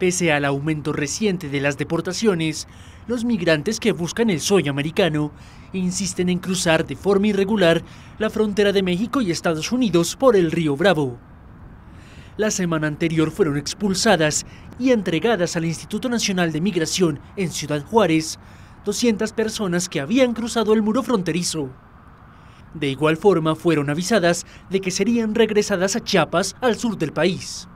Pese al aumento reciente de las deportaciones, los migrantes que buscan el sueño americano insisten en cruzar de forma irregular la frontera de México y Estados Unidos por el río Bravo. La semana anterior fueron expulsadas y entregadas al Instituto Nacional de Migración en Ciudad Juárez 200 personas que habían cruzado el muro fronterizo. De igual forma fueron avisadas de que serían regresadas a Chiapas, al sur del país.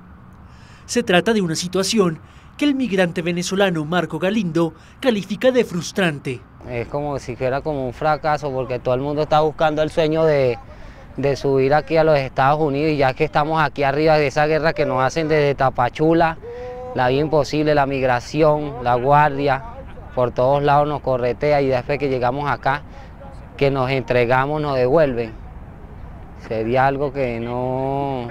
Se trata de una situación que el migrante venezolano Marco Galindo califica de frustrante. Es como si fuera como un fracaso porque todo el mundo está buscando el sueño de, de subir aquí a los Estados Unidos y ya que estamos aquí arriba de esa guerra que nos hacen desde Tapachula, la vía imposible, la migración, la guardia, por todos lados nos corretea y después que llegamos acá, que nos entregamos, nos devuelven. Sería algo que no...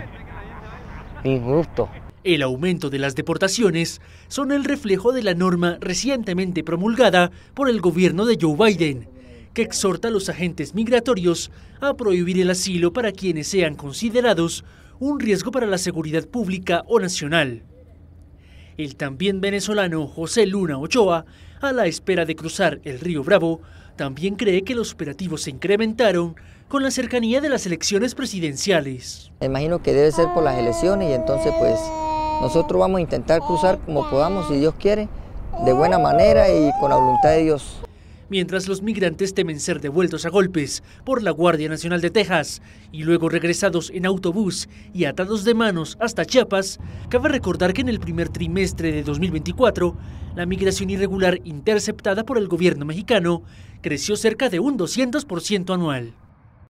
injusto. El aumento de las deportaciones son el reflejo de la norma recientemente promulgada por el gobierno de Joe Biden, que exhorta a los agentes migratorios a prohibir el asilo para quienes sean considerados un riesgo para la seguridad pública o nacional. El también venezolano José Luna Ochoa, a la espera de cruzar el río Bravo, también cree que los operativos se incrementaron con la cercanía de las elecciones presidenciales. Me imagino que debe ser por las elecciones y entonces pues nosotros vamos a intentar cruzar como podamos, si Dios quiere, de buena manera y con la voluntad de Dios. Mientras los migrantes temen ser devueltos a golpes por la Guardia Nacional de Texas y luego regresados en autobús y atados de manos hasta Chiapas, cabe recordar que en el primer trimestre de 2024, la migración irregular interceptada por el gobierno mexicano creció cerca de un 200% anual.